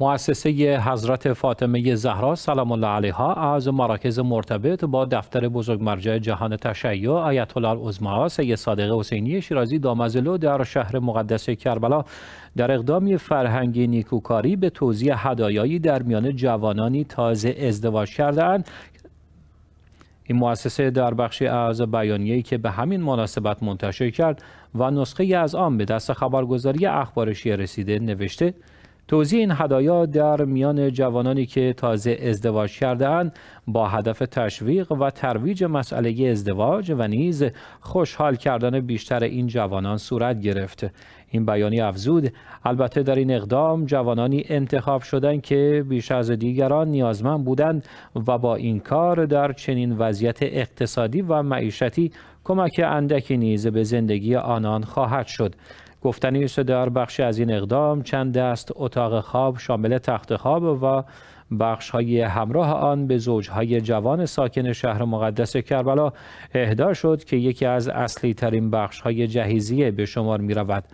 مؤسسه حضرت فاطمه زهرا سلام الله علیها از مراکز مرتبط با دفتر بزرگ مرجع جهان تشیع آیت الله العظما سید صادق حسینی شیرازی دامزلو در شهر مقدس کربلا در اقدامی فرهنگی نیکوکاری به توزیع هدایایی در میان جوانانی تازه ازدواج کردهاند این مؤسسه در بخشی از بیانیه‌ای که به همین مناسبت منتشر کرد و نسخه از آن به دست خبرگزاری اخبار رسیده نوشته توزیع این هدایا در میان جوانانی که تازه ازدواج کردهاند با هدف تشویق و ترویج مسئله ازدواج و نیز خوشحال کردن بیشتر این جوانان صورت گرفت این بیانی افزود البته در این اقدام جوانانی انتخاب شدند که بیش از دیگران نیازمند بودند و با این کار در چنین وضعیت اقتصادی و معیشتی کمک اندکی نیز به زندگی آنان خواهد شد گفتنی است در بخشی از این اقدام چند دست اتاق خواب شامل تخت خواب و بخش های همراه آن به زوجهای جوان ساکن شهر مقدس کربلا اهدا شد که یکی از اصلی ترین بخش های جهیزیه به شمار می رود.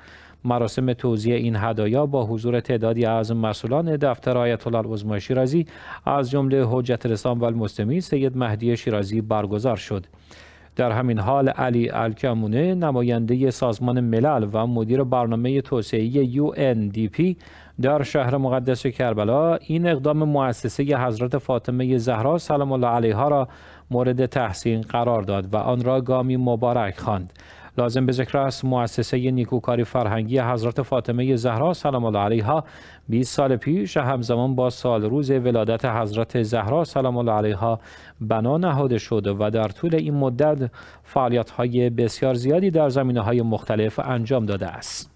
مراسم توزیع این هدایا با حضور تعدادی از مسئولان دفتر آیت الله شیرازی از جمله حجت رسام و المسلمین سید مهدی شیرازی برگزار شد. در همین حال علی الکمونه نماینده سازمان ملل و مدیر برنامه توسعه UNDP در شهر مقدس کربلا این اقدام مؤسسه حضرت فاطمه زهرا سلام الله علیها را مورد تحسین قرار داد و آن را گامی مبارک خواند لازم به ذکر است مؤسسه نیکوکاری فرهنگی حضرت فاطمه زهرا سلام الله علیها 20 سال پیش همزمان با سال روز ولادت حضرت زهرا سلام الله علیها بنا نهاده شد و در طول این مدت فعالیت های بسیار زیادی در زمینه های مختلف انجام داده است.